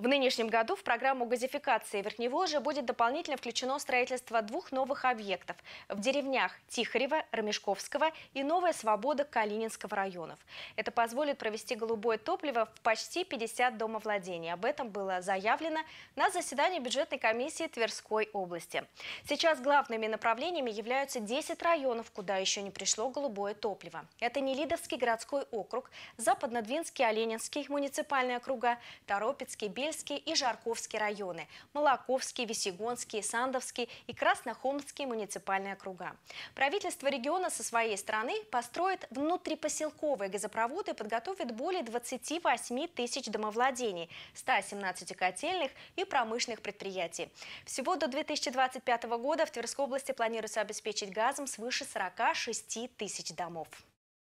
В нынешнем году в программу газификации Верхневолжья будет дополнительно включено строительство двух новых объектов в деревнях Тихарева, Ромешковского и Новая Свобода Калининского районов. Это позволит провести голубое топливо в почти 50 домовладений. Об этом было заявлено на заседании бюджетной комиссии Тверской области. Сейчас главными направлениями являются 10 районов, куда еще не пришло голубое топливо. Это Нелидовский городской округ, Западнодвинский, Оленинский муниципальные округа, Торопецкий, Бельский, Исмаэльский и Жарковский районы, Молоковский, Весегонский, Сандовский и Краснохомский муниципальные округа. Правительство региона со своей стороны построит внутрипоселковые газопроводы и подготовит более 28 тысяч домовладений, 117 котельных и промышленных предприятий. Всего до 2025 года в Тверской области планируется обеспечить газом свыше 46 тысяч домов.